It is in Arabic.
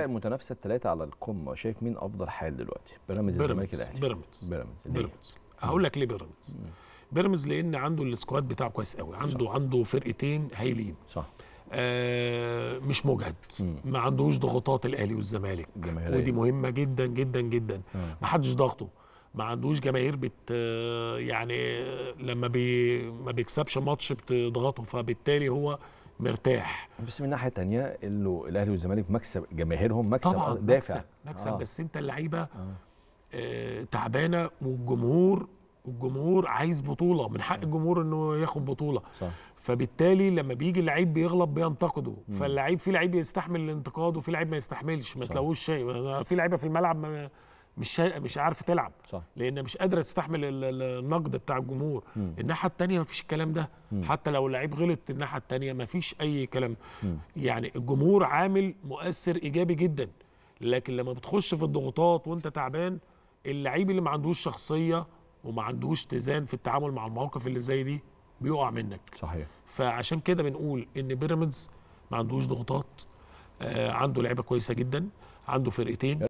المتنافسه الثلاثه على القمه شايف مين افضل حال دلوقتي بيراميدز الزمالك الاهلي بيراميدز بيراميدز بيراميدز هقول لك ليه بيراميدز بيراميدز لان عنده السكواد بتاعه كويس قوي عنده صح. عنده فرقتين هايلين صح آه مش مجهد مم. ما عندهوش ضغوطات الاهلي والزمالك ودي مهمه جدا جدا جدا ما حدش ضغطه ما عندوش جماهير بت آه، يعني آه، لما بي ما بيكسبش ماتش بتضغطه فبالتالي هو مرتاح بس من ناحيه ثانيه انه الاهلي والزمالك مكسب جماهيرهم مكسب طبعا دافع مكسب, مكسب آه. بس انت اللعيبه آه. آه تعبانه والجمهور الجمهور عايز بطوله من حق آه. الجمهور انه ياخد بطوله صح. فبالتالي لما بيجي اللعيب بيغلط بينتقده فاللعيب في لعيب يستحمل الانتقاد وفي لعيب ما يستحملش ما تلاقوش شيء في لعيبه في الملعب ما مش شا... مش عارفه تلعب صح. لان مش قادره تستحمل النقد بتاع الجمهور مم. الناحيه الثانيه مفيش الكلام ده مم. حتى لو اللعيب غلط الناحيه الثانيه مفيش اي كلام مم. يعني الجمهور عامل مؤثر ايجابي جدا لكن لما بتخش في الضغوطات وانت تعبان اللعيب اللي ما عندوش شخصيه وما عندوش اتزان في التعامل مع المواقف اللي زي دي بيقع منك صحيح فعشان كده بنقول ان بيراميدز ما عندوش ضغوطات آه عنده لعيبه كويسه جدا عنده فرقتين